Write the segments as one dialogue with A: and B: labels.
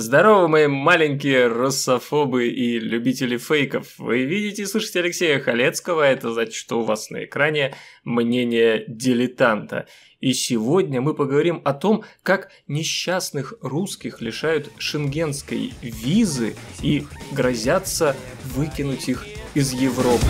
A: Здорово, мои маленькие русофобы и любители фейков. Вы видите и слышите Алексея Халецкого, это значит, что у вас на экране мнение дилетанта. И сегодня мы поговорим о том, как несчастных русских лишают шенгенской визы и грозятся выкинуть их из Европы.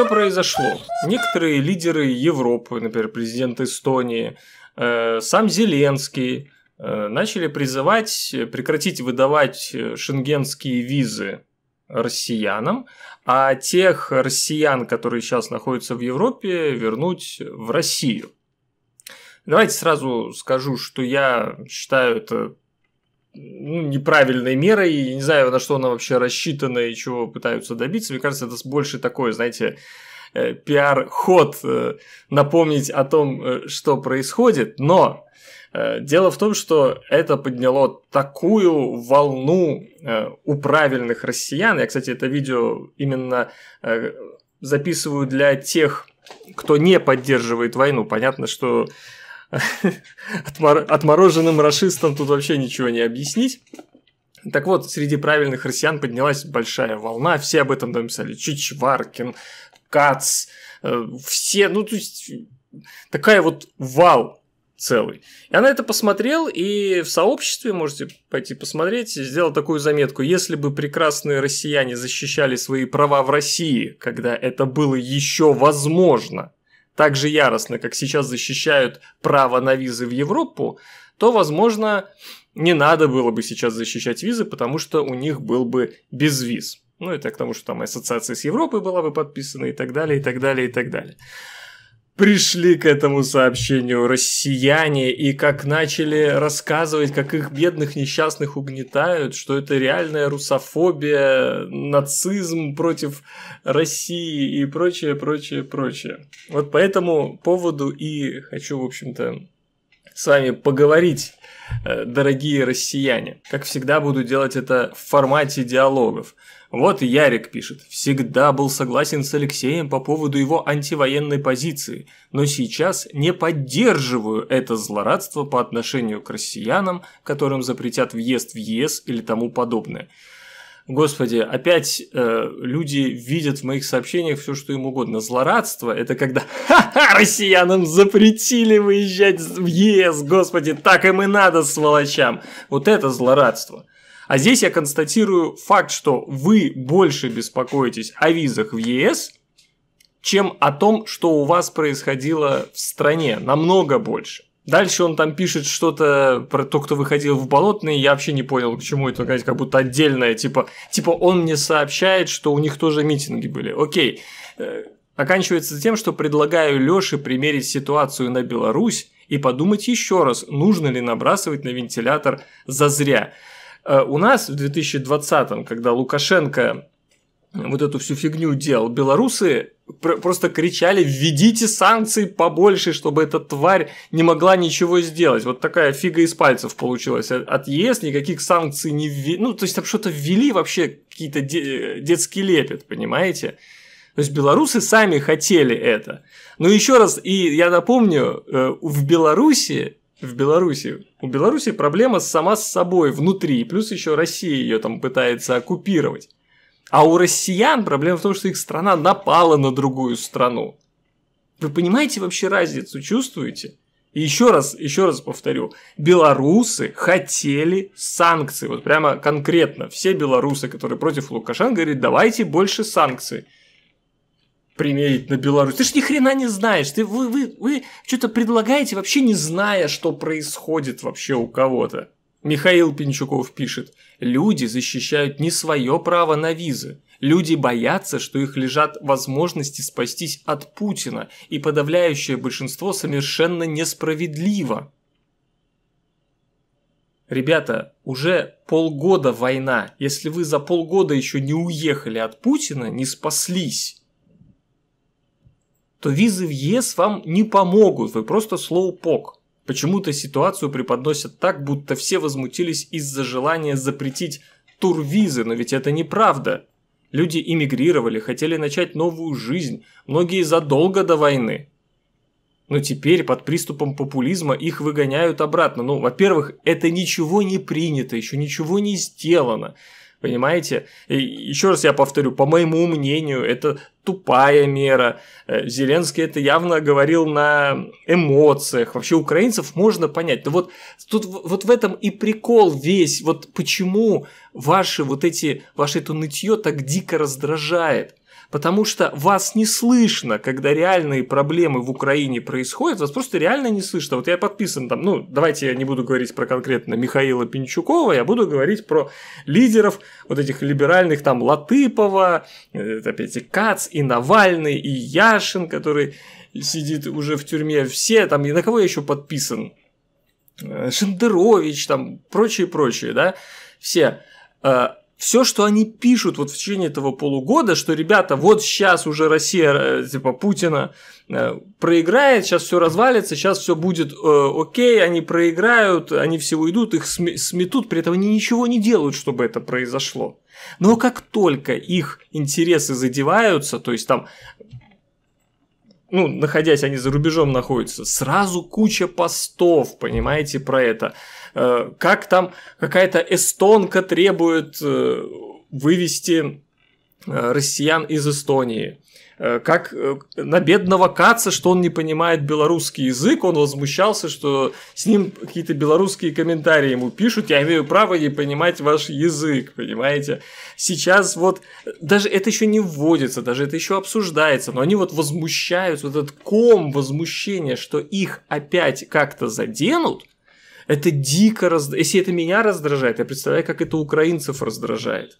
A: Что произошло? Некоторые лидеры Европы, например, президент Эстонии, э, сам Зеленский э, начали призывать прекратить выдавать э, шенгенские визы россиянам, а тех россиян, которые сейчас находятся в Европе, вернуть в Россию. Давайте сразу скажу, что я считаю это ну, неправильной мерой. Я не знаю, на что она вообще рассчитана и чего пытаются добиться. Мне кажется, это больше такое, знаете, э, пиар-ход э, напомнить о том, э, что происходит. Но дело в том, что это подняло такую волну у правильных россиян. Я, кстати, это видео именно записываю для тех, кто не поддерживает войну. Понятно, что отмороженным расистам тут вообще ничего не объяснить. Так вот, среди правильных россиян поднялась большая волна, все об этом написали. Чичваркин, Кац, э, все, ну, то есть, такая вот вал целый. Я на это посмотрел, и в сообществе, можете пойти посмотреть, сделал такую заметку. Если бы прекрасные россияне защищали свои права в России, когда это было еще возможно, так же яростно, как сейчас защищают право на визы в Европу, то, возможно, не надо было бы сейчас защищать визы, потому что у них был бы безвиз. Ну, это к тому, что там ассоциация с Европой была бы подписана и так далее, и так далее, и так далее пришли к этому сообщению россияне и как начали рассказывать, как их бедных несчастных угнетают, что это реальная русофобия, нацизм против России и прочее, прочее, прочее. Вот по этому поводу и хочу, в общем-то, с вами поговорить Э, дорогие россияне. Как всегда, буду делать это в формате диалогов. Вот Ярик пишет. «Всегда был согласен с Алексеем по поводу его антивоенной позиции, но сейчас не поддерживаю это злорадство по отношению к россиянам, которым запретят въезд в ЕС или тому подобное». Господи, опять э, люди видят в моих сообщениях все, что им угодно. Злорадство – это когда «Ха-ха, россиянам запретили выезжать в ЕС, господи, так им и надо, сволочам!» Вот это злорадство. А здесь я констатирую факт, что вы больше беспокоитесь о визах в ЕС, чем о том, что у вас происходило в стране, намного больше. Дальше он там пишет что-то про то, кто выходил в болотные, я вообще не понял, к чему это, как будто отдельное, типа, типа он мне сообщает, что у них тоже митинги были. Окей. Э, оканчивается тем, что предлагаю Лёше примерить ситуацию на Беларусь и подумать еще раз, нужно ли набрасывать на вентилятор зазря. Э, у нас в 2020-м, когда Лукашенко вот эту всю фигню делал, белорусы просто кричали «введите санкции побольше, чтобы эта тварь не могла ничего сделать». Вот такая фига из пальцев получилась. От ЕС никаких санкций не ввели. Ну, то есть там что-то ввели вообще, какие-то де- детский лепет, понимаете? То есть белорусы сами хотели это. Но еще раз, и я напомню, э, в Беларуси в Беларуси. У Беларуси проблема сама с собой внутри, плюс еще Россия ее там пытается оккупировать. А у россиян проблема в том, что их страна напала на другую страну. Вы понимаете вообще разницу, чувствуете? И еще раз, еще раз повторю, белорусы хотели санкций, вот прямо конкретно. Все белорусы, которые против Лукашенко, говорят, давайте больше санкций примерить на Беларусь. Ты ж ни хрена не знаешь. Ты, вы вы, вы что-то предлагаете, вообще не зная, что происходит вообще у кого-то. Михаил Пинчуков пишет, люди защищают не свое право на визы. Люди боятся, что их лежат возможности спастись от Путина, и подавляющее большинство совершенно несправедливо. Ребята, уже полгода война. Если вы за полгода еще не уехали от Путина, не спаслись, то визы в ЕС вам не помогут, вы просто слоупок. Почему-то ситуацию преподносят так, будто все возмутились из-за желания запретить турвизы, но ведь это неправда. Люди эмигрировали, хотели начать новую жизнь, многие задолго до войны. Но теперь под приступом популизма их выгоняют обратно. Ну, во-первых, это ничего не принято, еще ничего не сделано. Понимаете? И еще раз я повторю, по моему мнению, это тупая мера. Э, Зеленский это явно говорил на эмоциях. Вообще украинцев можно понять. Да вот тут вот в этом и прикол весь. Вот почему ваши вот эти, ваше это нытье так дико раздражает потому что вас не слышно, когда реальные проблемы в Украине происходят, вас просто реально не слышно. Вот я подписан там, ну, давайте я не буду говорить про конкретно Михаила Пинчукова, я буду говорить про лидеров вот этих либеральных, там, Латыпова, э, опять и Кац, и Навальный, и Яшин, который сидит уже в тюрьме, все там, и на кого я еще подписан? Э, Шендерович, там, прочие-прочие, да, все. Э, все, что они пишут вот в течение этого полугода, что, ребята, вот сейчас уже Россия, э, типа, Путина э, проиграет, сейчас все развалится, сейчас все будет э, окей, они проиграют, они все уйдут, их сметут, при этом они ничего не делают, чтобы это произошло. Но как только их интересы задеваются, то есть там ну, находясь, они за рубежом находятся, сразу куча постов, понимаете, про это. Э, как там какая-то эстонка требует э, вывести э, россиян из Эстонии как на бедного Каца, что он не понимает белорусский язык, он возмущался, что с ним какие-то белорусские комментарии ему пишут, я имею право не понимать ваш язык, понимаете? Сейчас вот, даже это еще не вводится, даже это еще обсуждается, но они вот возмущаются, вот этот ком возмущения, что их опять как-то заденут, это дико раз... Если это меня раздражает, я представляю, как это украинцев раздражает.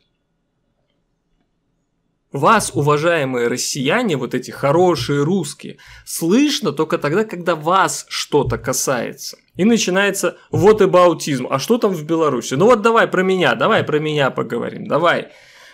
A: Вас, уважаемые россияне, вот эти хорошие русские, слышно только тогда, когда вас что-то касается. И начинается вот и баутизм. А что там в Беларуси? Ну вот давай про меня, давай про меня поговорим, давай.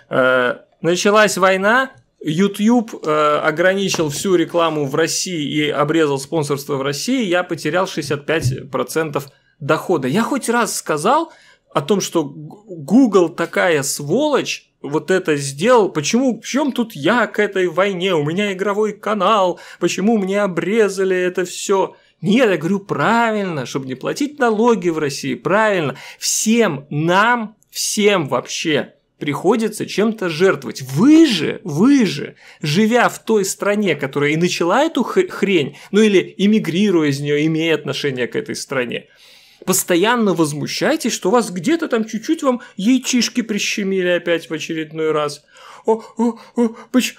A: Э, началась война, YouTube э, ограничил всю рекламу в России и обрезал спонсорство в России, я потерял 65% дохода. Я хоть раз сказал о том, что Google такая сволочь, вот это сделал, почему, в чем тут я к этой войне, у меня игровой канал, почему мне обрезали это все. Нет, я говорю правильно, чтобы не платить налоги в России, правильно. Всем нам, всем вообще приходится чем-то жертвовать. Вы же, вы же, живя в той стране, которая и начала эту хрень, ну или эмигрируя из нее, имея отношение к этой стране, постоянно возмущаетесь, что вас где-то там чуть-чуть вам яйчишки прищемили опять в очередной раз. О, о, о,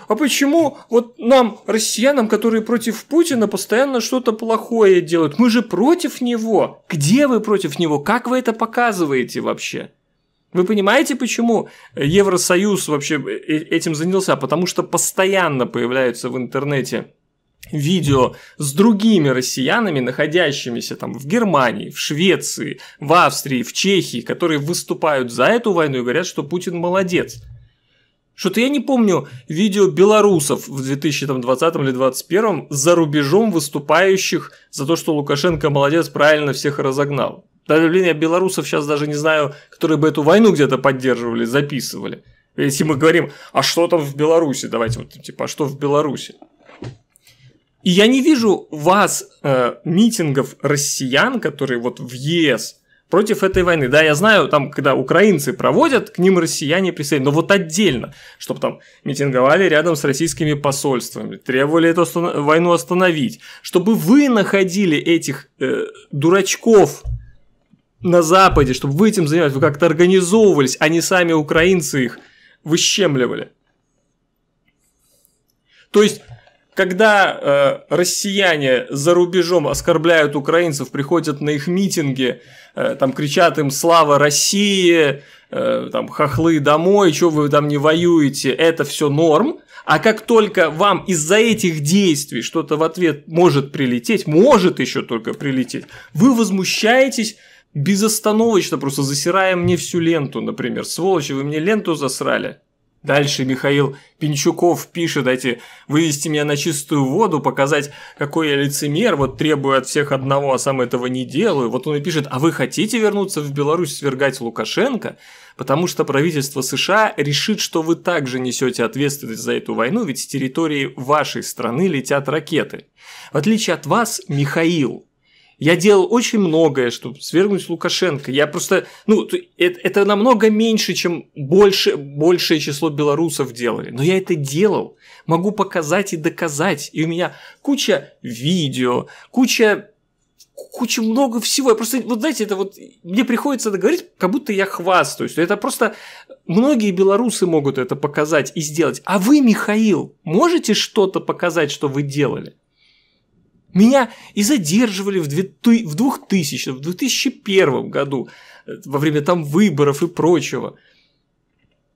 A: а почему вот нам, россиянам, которые против Путина, постоянно что-то плохое делают? Мы же против него. Где вы против него? Как вы это показываете вообще? Вы понимаете, почему Евросоюз вообще э, э, этим занялся? Потому что постоянно появляются в интернете видео с другими россиянами, находящимися там в Германии, в Швеции, в Австрии, в Чехии, которые выступают за эту войну и говорят, что Путин молодец. Что-то я не помню видео белорусов в 2020 или 2021 за рубежом выступающих за то, что Лукашенко молодец, правильно всех разогнал. Даже, блин, я белорусов сейчас даже не знаю, которые бы эту войну где-то поддерживали, записывали. Если мы говорим, а что там в Беларуси, давайте вот типа, а что в Беларуси? И я не вижу вас, э, митингов россиян, которые вот в ЕС против этой войны. Да, я знаю, там, когда украинцы проводят, к ним россияне присоединяются, но вот отдельно, чтобы там митинговали рядом с российскими посольствами, требовали эту останов... войну остановить, чтобы вы находили этих э, дурачков на Западе, чтобы вы этим занимались, вы как-то организовывались, а не сами украинцы их выщемливали. То есть когда э, россияне за рубежом оскорбляют украинцев, приходят на их митинги, э, там кричат им «Слава России!», э, там «Хохлы домой!», что вы там не воюете?» Это все норм. А как только вам из-за этих действий что-то в ответ может прилететь, может еще только прилететь, вы возмущаетесь безостановочно, просто засирая мне всю ленту, например. «Сволочи, вы мне ленту засрали!» Дальше Михаил Пинчуков пишет эти «вывести меня на чистую воду, показать, какой я лицемер, вот требую от всех одного, а сам этого не делаю». Вот он и пишет «А вы хотите вернуться в Беларусь, свергать Лукашенко? Потому что правительство США решит, что вы также несете ответственность за эту войну, ведь с территории вашей страны летят ракеты. В отличие от вас, Михаил, я делал очень многое, чтобы свергнуть Лукашенко. Я просто, ну, это, это намного меньше, чем больше, большее число белорусов делали. Но я это делал. Могу показать и доказать. И у меня куча видео, куча куча много всего. Я просто, вот знаете, это вот, мне приходится это говорить, как будто я хвастаюсь. Это просто многие белорусы могут это показать и сделать. А вы, Михаил, можете что-то показать, что вы делали? Меня и задерживали в 2000, в 2001 году, э, во время там выборов и прочего.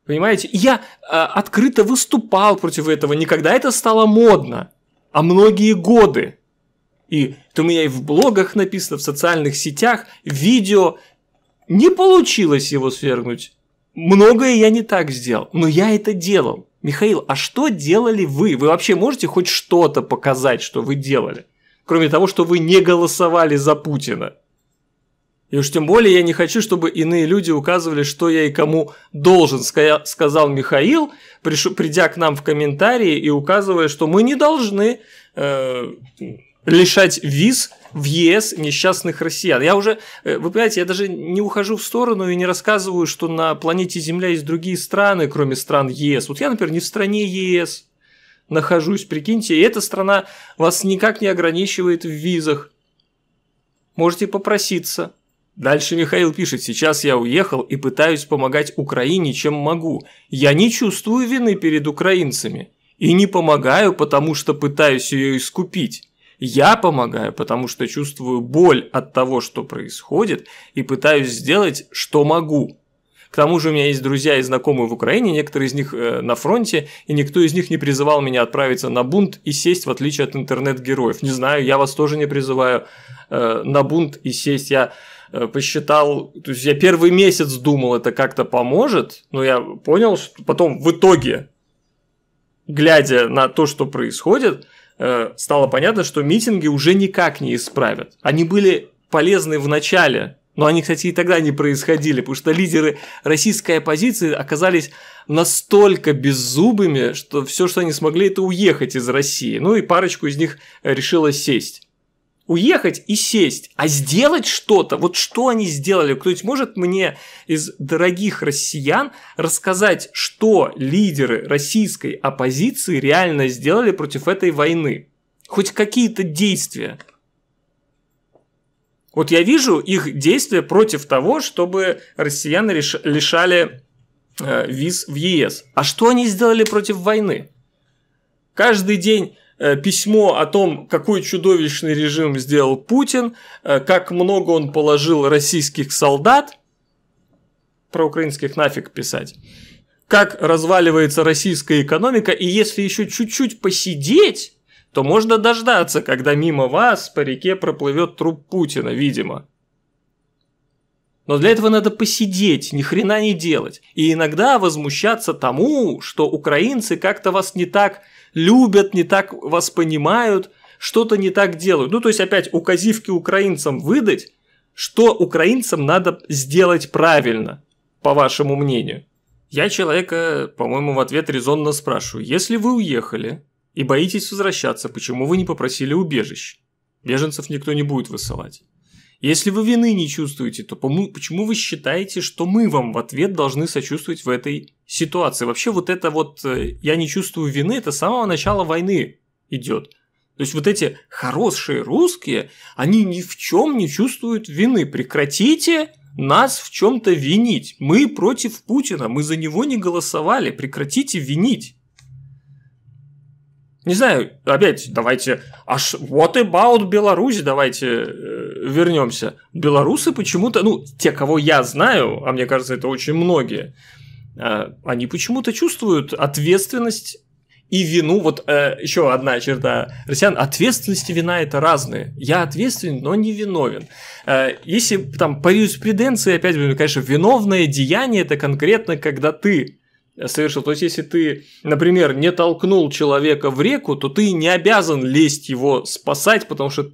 A: Понимаете? я э, открыто выступал против этого. Никогда это стало модно, а многие годы. И это у меня и в блогах написано, в социальных сетях, видео. Не получилось его свергнуть. Многое я не так сделал, но я это делал. Михаил, а что делали вы? Вы вообще можете хоть что-то показать, что вы делали? кроме того, что вы не голосовали за Путина. И уж тем более я не хочу, чтобы иные люди указывали, что я и кому должен, сказал Михаил, придя к нам в комментарии и указывая, что мы не должны э, лишать виз в ЕС несчастных россиян. Я уже, э, вы понимаете, я даже не ухожу в сторону и не рассказываю, что на планете Земля есть другие страны, кроме стран ЕС. Вот я, например, не в стране ЕС нахожусь, прикиньте, и эта страна вас никак не ограничивает в визах. Можете попроситься. Дальше Михаил пишет, сейчас я уехал и пытаюсь помогать Украине, чем могу. Я не чувствую вины перед украинцами. И не помогаю, потому что пытаюсь ее искупить. Я помогаю, потому что чувствую боль от того, что происходит, и пытаюсь сделать, что могу. К тому же у меня есть друзья и знакомые в Украине, некоторые из них э, на фронте, и никто из них не призывал меня отправиться на бунт и сесть, в отличие от интернет-героев. Не знаю, я вас тоже не призываю э, на бунт и сесть. Я э, посчитал, то есть я первый месяц думал, это как-то поможет, но я понял, что потом в итоге, глядя на то, что происходит, э, стало понятно, что митинги уже никак не исправят. Они были полезны в начале но они, кстати, и тогда не происходили, потому что лидеры российской оппозиции оказались настолько беззубыми, что все, что они смогли, это уехать из России. Ну и парочку из них решила сесть. Уехать и сесть, а сделать что-то, вот что они сделали, кто-нибудь может мне из дорогих россиян рассказать, что лидеры российской оппозиции реально сделали против этой войны? Хоть какие-то действия. Вот я вижу их действия против того, чтобы россияне лишали э, виз в ЕС. А что они сделали против войны? Каждый день э, письмо о том, какой чудовищный режим сделал Путин, э, как много он положил российских солдат, про украинских нафиг писать, как разваливается российская экономика, и если еще чуть-чуть посидеть, то можно дождаться, когда мимо вас по реке проплывет труп Путина, видимо. Но для этого надо посидеть, ни хрена не делать. И иногда возмущаться тому, что украинцы как-то вас не так любят, не так вас понимают, что-то не так делают. Ну, то есть опять указивки украинцам выдать, что украинцам надо сделать правильно, по вашему мнению. Я человека, по-моему, в ответ резонно спрашиваю, если вы уехали, и боитесь возвращаться, почему вы не попросили убежище. Беженцев никто не будет высылать. Если вы вины не чувствуете, то почему вы считаете, что мы вам в ответ должны сочувствовать в этой ситуации? Вообще вот это вот э, «я не чувствую вины» – это с самого начала войны идет. То есть вот эти хорошие русские, они ни в чем не чувствуют вины. Прекратите нас в чем-то винить. Мы против Путина, мы за него не голосовали. Прекратите винить. Не знаю, опять давайте, аж what about Беларусь, давайте э, вернемся. Белорусы почему-то, ну, те, кого я знаю, а мне кажется, это очень многие, э, они почему-то чувствуют ответственность и вину. Вот э, еще одна черта россиян. Ответственность и вина это разные. Я ответственен, но не виновен. Э, если там по юриспруденции, опять же, конечно, виновное деяние это конкретно, когда ты совершил. То есть, если ты, например, не толкнул человека в реку, то ты не обязан лезть его спасать, потому что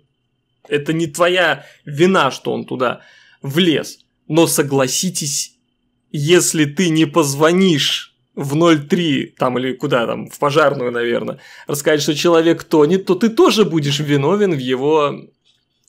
A: это не твоя вина, что он туда влез. Но согласитесь, если ты не позвонишь в 03, там или куда там, в пожарную, наверное, рассказать, что человек тонет, то ты тоже будешь виновен в его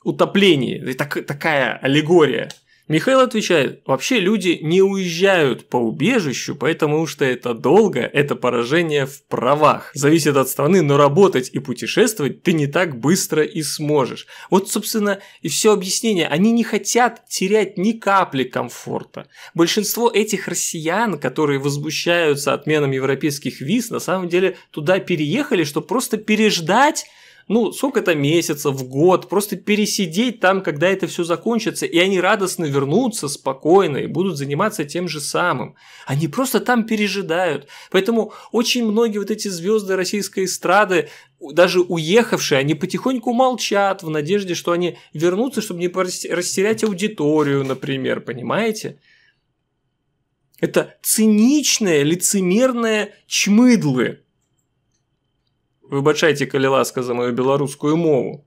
A: утоплении. Так, такая аллегория. Михаил отвечает, вообще люди не уезжают по убежищу, потому что это долго, это поражение в правах. Зависит от страны, но работать и путешествовать ты не так быстро и сможешь. Вот, собственно, и все объяснение. Они не хотят терять ни капли комфорта. Большинство этих россиян, которые возмущаются отменом европейских виз, на самом деле туда переехали, чтобы просто переждать ну, сколько это месяцев, год, просто пересидеть там, когда это все закончится, и они радостно вернутся спокойно и будут заниматься тем же самым. Они просто там пережидают. Поэтому очень многие вот эти звезды российской эстрады, даже уехавшие, они потихоньку молчат в надежде, что они вернутся, чтобы не растерять аудиторию, например, понимаете? Это циничные, лицемерные чмыдлы, Выбачайте, коли ласка, за мою белорусскую мову.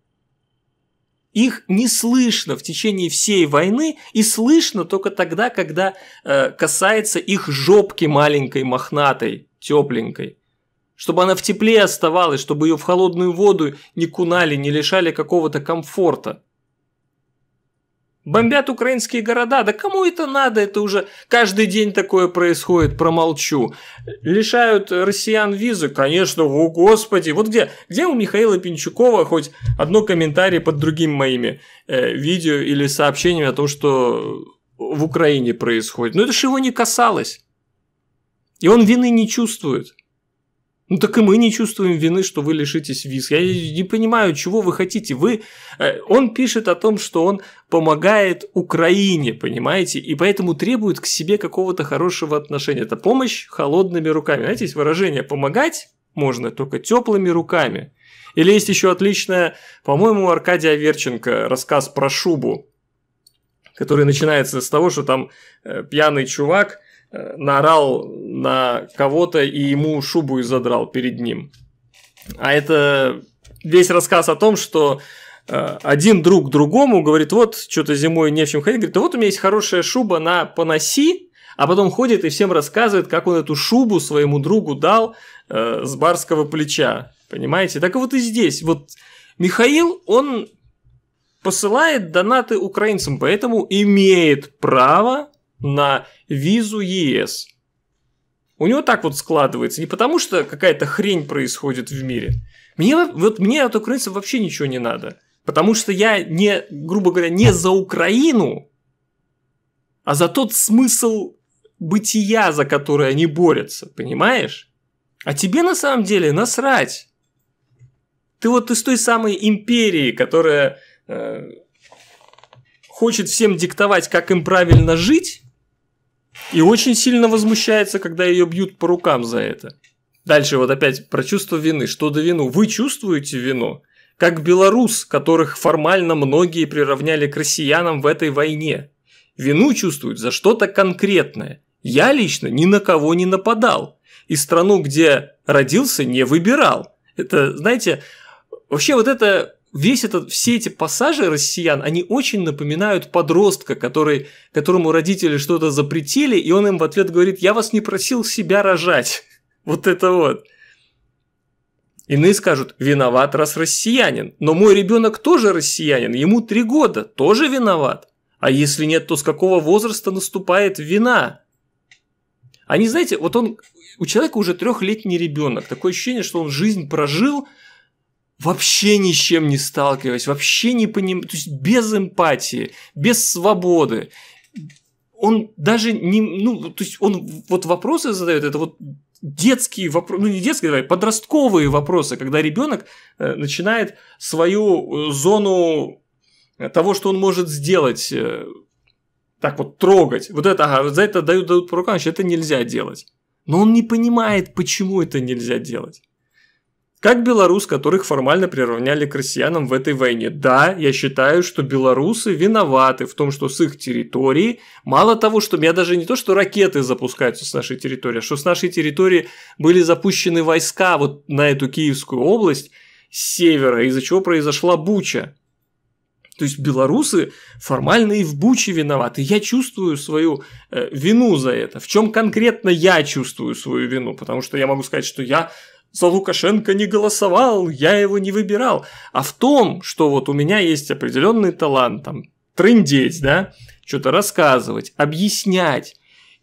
A: Их не слышно в течение всей войны и слышно только тогда, когда э, касается их жопки маленькой, мохнатой, тепленькой. Чтобы она в тепле оставалась, чтобы ее в холодную воду не кунали, не лишали какого-то комфорта. Бомбят украинские города, да кому это надо, это уже каждый день такое происходит, промолчу. Лишают россиян визы, конечно, о господи, вот где, где у Михаила Пинчукова хоть одно комментарий под другим моими э, видео или сообщениями о том, что в Украине происходит. Но ну, это же его не касалось. И он вины не чувствует. Ну так и мы не чувствуем вины, что вы лишитесь виз. Я не понимаю, чего вы хотите. Вы... Э, он пишет о том, что он помогает Украине, понимаете, и поэтому требует к себе какого-то хорошего отношения. Это помощь холодными руками. Знаете, есть выражение «помогать» можно только теплыми руками. Или есть еще отличное, по-моему, Аркадия Верченко рассказ про шубу, который начинается с того, что там э, пьяный чувак наорал на кого-то и ему шубу и задрал перед ним. А это весь рассказ о том, что э, один друг другому говорит, вот что-то зимой не в чем ходить, говорит, вот у меня есть хорошая шуба, на поноси, а потом ходит и всем рассказывает, как он эту шубу своему другу дал э, с барского плеча, понимаете? Так вот и здесь, вот Михаил, он посылает донаты украинцам, поэтому имеет право на визу ЕС. У него так вот складывается, не потому что какая-то хрень происходит в мире. Мне, вот мне от украинцев вообще ничего не надо. Потому что я не, грубо говоря, не за Украину, а за тот смысл бытия, за который они борются, понимаешь? А тебе на самом деле насрать. Ты вот из той самой империи, которая э, хочет всем диктовать, как им правильно жить, и очень сильно возмущается, когда ее бьют по рукам за это. Дальше вот опять про чувство вины. Что до вину? Вы чувствуете вину? Как белорус, которых формально многие приравняли к россиянам в этой войне. Вину чувствуют за что-то конкретное. Я лично ни на кого не нападал. И страну, где родился, не выбирал. Это, знаете, вообще вот это весь этот, все эти пассажи россиян, они очень напоминают подростка, который, которому родители что-то запретили, и он им в ответ говорит, я вас не просил себя рожать. Вот это вот. Иные скажут, виноват, раз россиянин. Но мой ребенок тоже россиянин, ему три года, тоже виноват. А если нет, то с какого возраста наступает вина? Они, знаете, вот он, у человека уже трехлетний ребенок. Такое ощущение, что он жизнь прожил, вообще ни с чем не сталкиваясь, вообще не понимая, то есть без эмпатии, без свободы. Он даже не, ну, то есть он вот вопросы задает, это вот детские вопросы, ну не детские, давай, подростковые вопросы, когда ребенок э, начинает свою э, зону э, того, что он может сделать, так вот трогать. Вот это, ага, за это дают, дают по рукам, значит, это нельзя делать. Но он не понимает, почему это нельзя делать. Как белорус, которых формально приравняли к россиянам в этой войне? Да, я считаю, что белорусы виноваты в том, что с их территории, мало того, что меня даже не то, что ракеты запускаются с нашей территории, а что с нашей территории были запущены войска вот на эту Киевскую область с севера, из-за чего произошла Буча. То есть белорусы формально и в Буче виноваты. Я чувствую свою э, вину за это. В чем конкретно я чувствую свою вину? Потому что я могу сказать, что я за Лукашенко не голосовал, я его не выбирал, а в том, что вот у меня есть определенный талант, там, трындеть, да, что-то рассказывать, объяснять.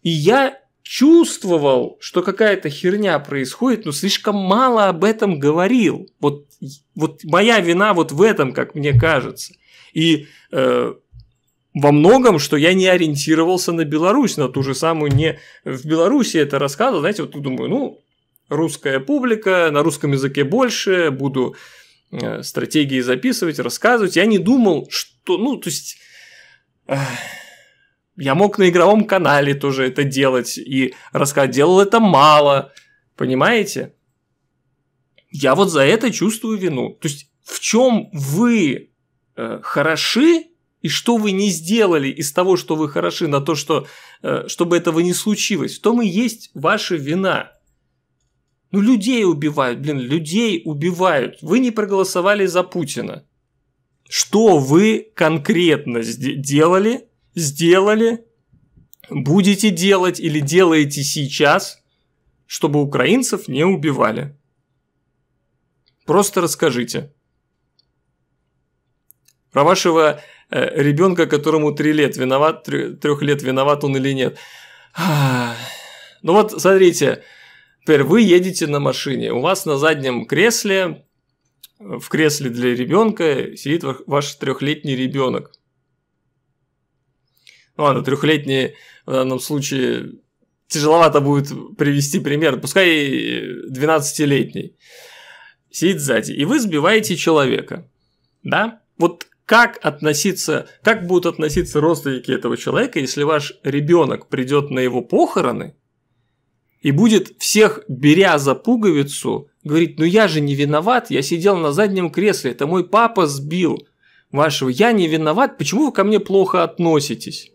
A: И я чувствовал, что какая-то херня происходит, но слишком мало об этом говорил. Вот, вот моя вина вот в этом, как мне кажется. И э, во многом, что я не ориентировался на Беларусь, на ту же самую не в Беларуси это рассказывал, знаете, вот думаю, ну, русская публика, на русском языке больше, буду э, стратегии записывать, рассказывать. Я не думал, что, ну, то есть, э, я мог на игровом канале тоже это делать и рассказать, делал это мало, понимаете? Я вот за это чувствую вину. То есть, в чем вы э, хороши и что вы не сделали из того, что вы хороши, на то, что, э, чтобы этого не случилось, в том и есть ваша вина. Ну людей убивают, блин, людей убивают. Вы не проголосовали за Путина. Что вы конкретно делали, сделали, будете делать или делаете сейчас, чтобы украинцев не убивали? Просто расскажите. Про вашего э, ребенка, которому три лет виноват, трех лет виноват он или нет. Ну вот, смотрите, Теперь вы едете на машине, у вас на заднем кресле, в кресле для ребенка сидит ваш трехлетний ребенок. Ну ладно, трехлетний в данном случае тяжеловато будет привести пример, пускай 12-летний сидит сзади, и вы сбиваете человека, да? Вот как относиться, как будут относиться родственники этого человека, если ваш ребенок придет на его похороны – и будет всех, беря за пуговицу, говорить, ну я же не виноват, я сидел на заднем кресле, это мой папа сбил вашего, я не виноват, почему вы ко мне плохо относитесь?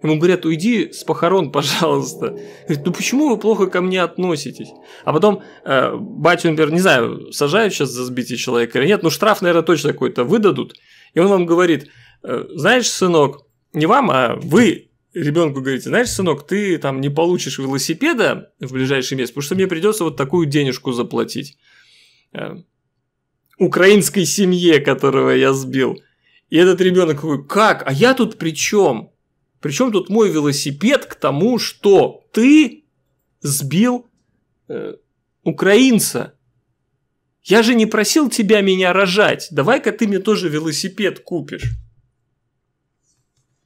A: Ему говорят, уйди с похорон, пожалуйста. Говорит, ну почему вы плохо ко мне относитесь? А потом э, батю, например, не знаю, сажают сейчас за сбитие человека или нет, но штраф, наверное, точно какой-то выдадут. И он вам говорит, э, знаешь, сынок, не вам, а вы ребенку говорите, знаешь, сынок, ты там не получишь велосипеда в ближайший месяц, потому что мне придется вот такую денежку заплатить э, украинской семье, которого я сбил. И этот ребенок такой, как? А я тут при чем? Причем тут мой велосипед к тому, что ты сбил э, украинца. Я же не просил тебя меня рожать. Давай-ка ты мне тоже велосипед купишь.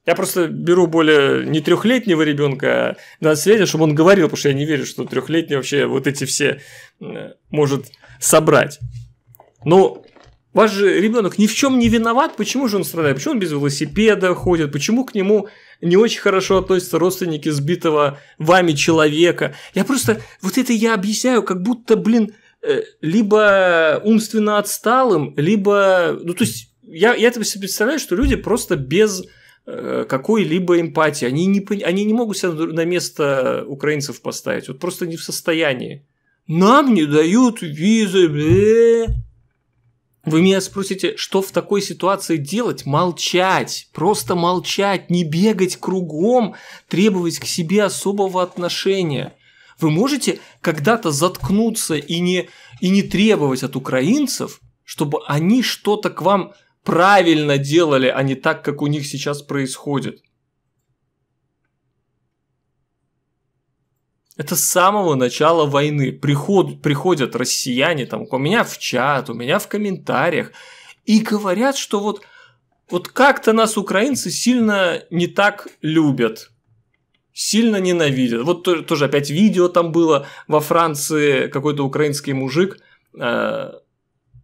A: Я просто беру более не трехлетнего ребенка, а 20-летнего, чтобы он говорил, потому что я не верю, что трехлетний вообще вот эти все э, может собрать. Но ну, ваш же ребенок ни в чем не виноват, почему же он страдает, почему он без велосипеда ходит, почему к нему не очень хорошо относятся родственники сбитого вами человека. Я просто, вот это я объясняю, как будто, блин, э, либо умственно отсталым, либо, ну то есть, я, я это себе представляю, что люди просто без Э, какой-либо эмпатии. Они не, они не могут себя на место украинцев поставить. Вот просто не в состоянии. Нам не дают визы. Бле. Вы меня спросите, что в такой ситуации делать? Молчать, просто молчать, не бегать кругом, требовать к себе особого отношения. Вы можете когда-то заткнуться и не, и не требовать от украинцев, чтобы они что-то к вам правильно делали, а не так, как у них сейчас происходит. Это с самого начала войны. Приход, приходят россияне там у меня в чат, у меня в комментариях и говорят, что вот, вот как-то нас украинцы сильно не так любят сильно ненавидят. Вот тоже, опять видео там было во Франции, какой-то украинский мужик э,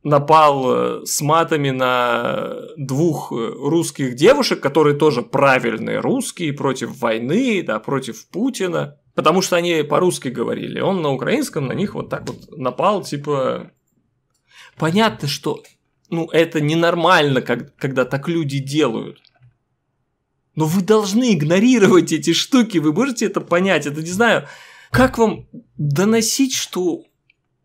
A: напал э, с матами на двух э, русских девушек, которые тоже правильные русские, против войны, да, против Путина. Потому что они по-русски говорили. Он на украинском на них вот так вот напал, типа... Понятно, что ну, это ненормально, как, когда так люди делают. Но вы должны игнорировать эти штуки, вы можете это понять. Это не знаю, как вам доносить, что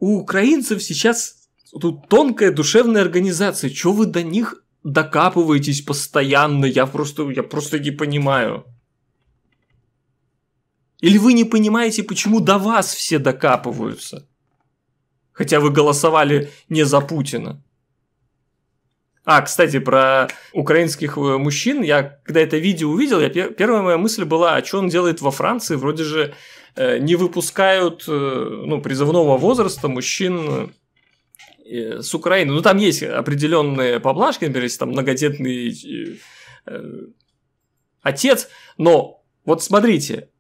A: у украинцев сейчас Тут тонкая душевная организация. Чего вы до них докапываетесь постоянно? Я просто, я просто не понимаю. Или вы не понимаете, почему до вас все докапываются? Хотя вы голосовали не за Путина. А, кстати, про украинских э, мужчин. Я, когда это видео увидел, я, первая моя мысль была, а что он делает во Франции? Вроде же э, не выпускают э, ну, призывного возраста мужчин э, Э, с Украины. Ну, там есть определенные поблажки, например, если там многодетный э, э, отец, но вот смотрите,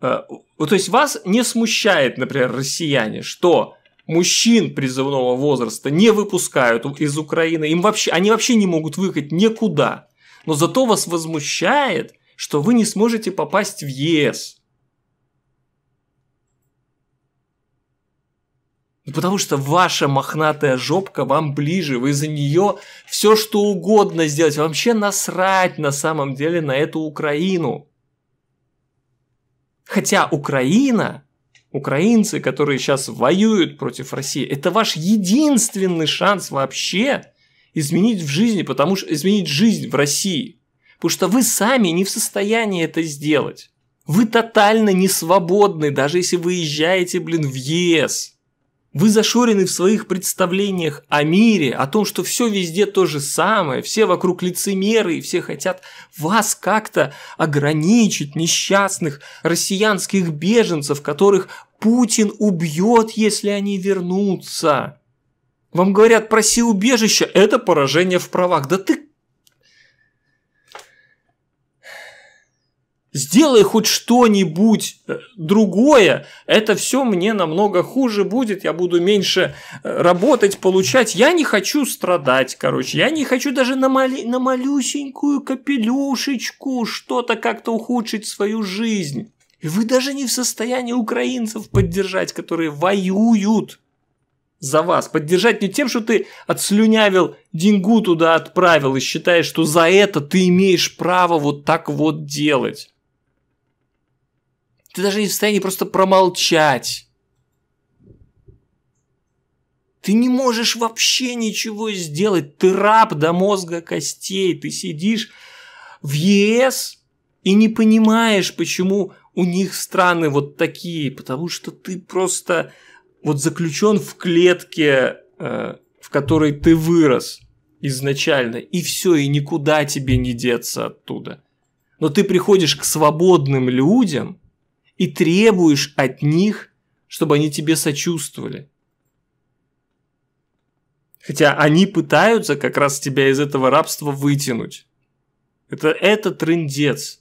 A: то есть вас не смущает, например, россияне, что мужчин призывного возраста не выпускают из Украины, им вообще, они вообще не могут выехать никуда. Но зато вас возмущает, что вы не сможете попасть в ЕС. Потому что ваша мохнатая жопка вам ближе, вы за нее все что угодно сделать, вообще насрать на самом деле на эту Украину. Хотя Украина, украинцы, которые сейчас воюют против России, это ваш единственный шанс вообще изменить в жизни, потому что изменить жизнь в России. Потому что вы сами не в состоянии это сделать. Вы тотально не свободны, даже если выезжаете, блин, в ЕС. Вы зашорены в своих представлениях о мире, о том, что все везде то же самое, все вокруг лицемеры и все хотят вас как-то ограничить, несчастных россиянских беженцев, которых Путин убьет, если они вернутся. Вам говорят, проси убежища, это поражение в правах. Да ты Сделай хоть что-нибудь э, другое, это все мне намного хуже будет, я буду меньше э, работать, получать. Я не хочу страдать, короче, я не хочу даже на, мали, на малюсенькую капелюшечку что-то как-то ухудшить свою жизнь. И вы даже не в состоянии украинцев поддержать, которые воюют за вас. Поддержать не тем, что ты отслюнявил деньгу туда отправил и считаешь, что за это ты имеешь право вот так вот делать. Ты даже не в состоянии просто промолчать. Ты не можешь вообще ничего сделать. Ты раб до мозга костей. Ты сидишь в ЕС и не понимаешь, почему у них страны вот такие. Потому что ты просто вот заключен в клетке, э, в которой ты вырос изначально. И все, и никуда тебе не деться оттуда. Но ты приходишь к свободным людям – и требуешь от них, чтобы они тебе сочувствовали. Хотя они пытаются как раз тебя из этого рабства вытянуть. Это, это трындец.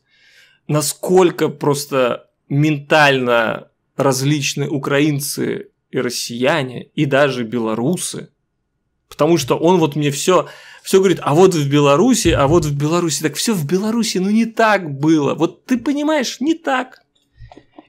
A: Насколько просто ментально различны украинцы и россияне, и даже белорусы. Потому что он вот мне все, все говорит, а вот в Беларуси, а вот в Беларуси. Так все в Беларуси, ну не так было. Вот ты понимаешь, не так.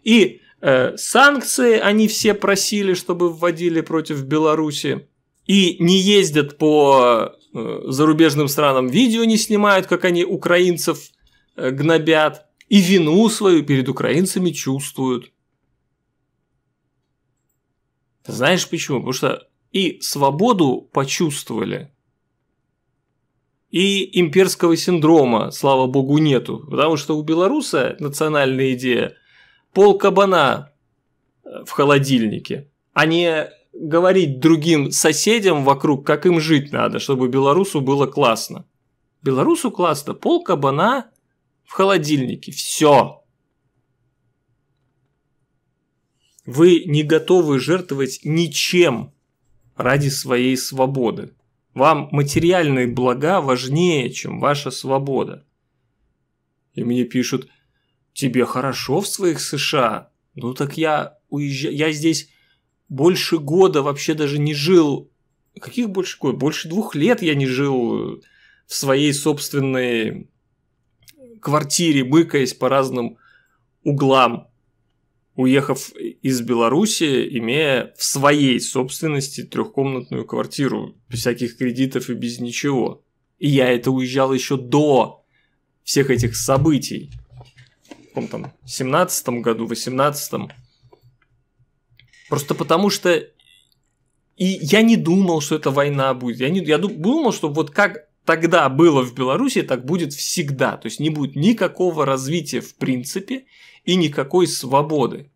A: И э, санкции они все просили, чтобы вводили против Беларуси. И не ездят по э, зарубежным странам, видео не снимают, как они украинцев э, гнобят. И вину свою перед украинцами чувствуют. Знаешь почему? Потому что и свободу почувствовали, и имперского синдрома, слава богу, нету. Потому что у белоруса национальная идея пол кабана э, в холодильнике, а не говорить другим соседям вокруг, как им жить надо, чтобы белорусу было классно. Белорусу классно, пол кабана в холодильнике, все. Вы не готовы жертвовать ничем ради своей свободы. Вам материальные блага важнее, чем ваша свобода. И мне пишут – тебе хорошо в своих США? Ну так я уезжаю, я здесь больше года вообще даже не жил. Каких больше года? Больше двух лет я не жил в своей собственной квартире, мыкаясь по разным углам, уехав из Беларуси, имея в своей собственности трехкомнатную квартиру, без всяких кредитов и без ничего. И я это уезжал еще до всех этих событий каком там 17 году, 18 -м. Просто потому что и я не думал, что это война будет. Я, не, я думал, что вот как тогда было в Беларуси, так будет всегда. То есть не будет никакого развития в принципе и никакой свободы.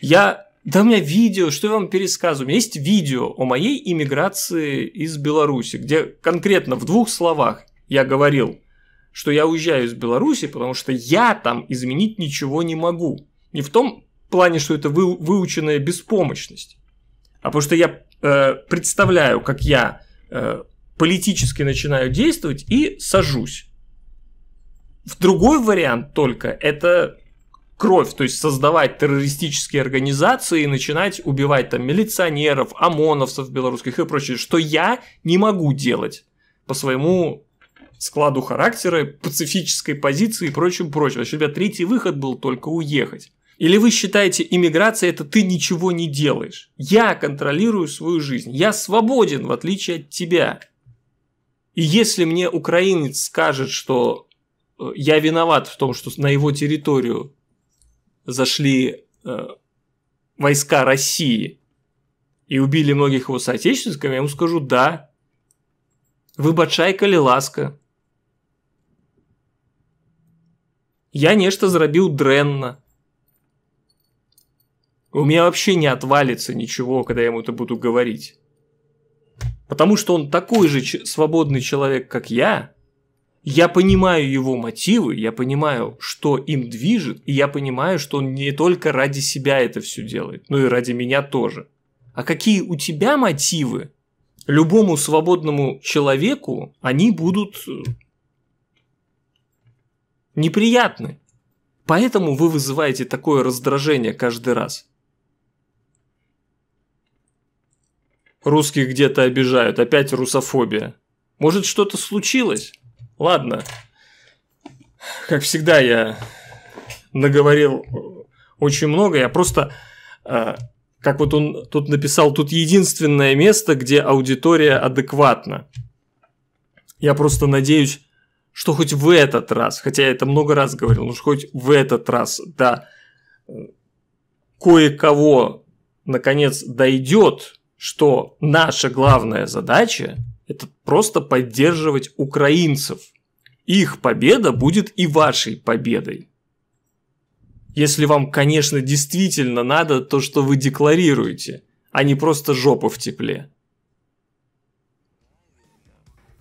A: Я, да у меня видео, что я вам пересказываю? У меня есть видео о моей иммиграции из Беларуси, где конкретно в двух словах я говорил – что я уезжаю из Беларуси, потому что я там изменить ничего не могу. Не в том плане, что это вы, выученная беспомощность, а потому что я э, представляю, как я э, политически начинаю действовать и сажусь. В другой вариант только это кровь, то есть создавать террористические организации и начинать убивать там милиционеров, ОМОНовцев белорусских и прочее, что я не могу делать по своему складу характера, пацифической позиции и прочим, прочим. Значит, у тебя третий выход был только уехать. Или вы считаете, иммиграция это ты ничего не делаешь? Я контролирую свою жизнь. Я свободен, в отличие от тебя. И если мне украинец скажет, что э, я виноват в том, что на его территорию зашли э, войска России и убили многих его соотечественников, я ему скажу «да». Вы бачайка ли ласка? Я нечто зрабіў дрэнна. У меня вообще не отвалится ничего, когда я ему это буду говорить. Потому что он такой же свободный человек, как я. Я понимаю его мотивы, я понимаю, что им движет, и я понимаю, что он не только ради себя это все делает, но и ради меня тоже. А какие у тебя мотивы? Любому свободному человеку они будут э, неприятны. Поэтому вы вызываете такое раздражение каждый раз. Русских где-то обижают, опять русофобия. Может что-то случилось? Ладно. Как всегда я наговорил очень много, я просто а, как вот он тут написал, тут единственное место, где аудитория адекватна. Я просто надеюсь, что хоть в этот раз, хотя я это много раз говорил, но что хоть в этот раз да кое-кого наконец дойдет, что наша главная задача – это просто поддерживать украинцев. Их победа будет и вашей победой. Если вам, конечно, действительно надо то, что вы декларируете, а не просто жопа в тепле.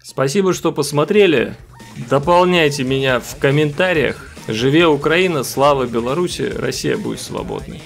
A: Спасибо, что посмотрели. Дополняйте меня в комментариях. Живе Украина, слава Беларуси, Россия будет свободной.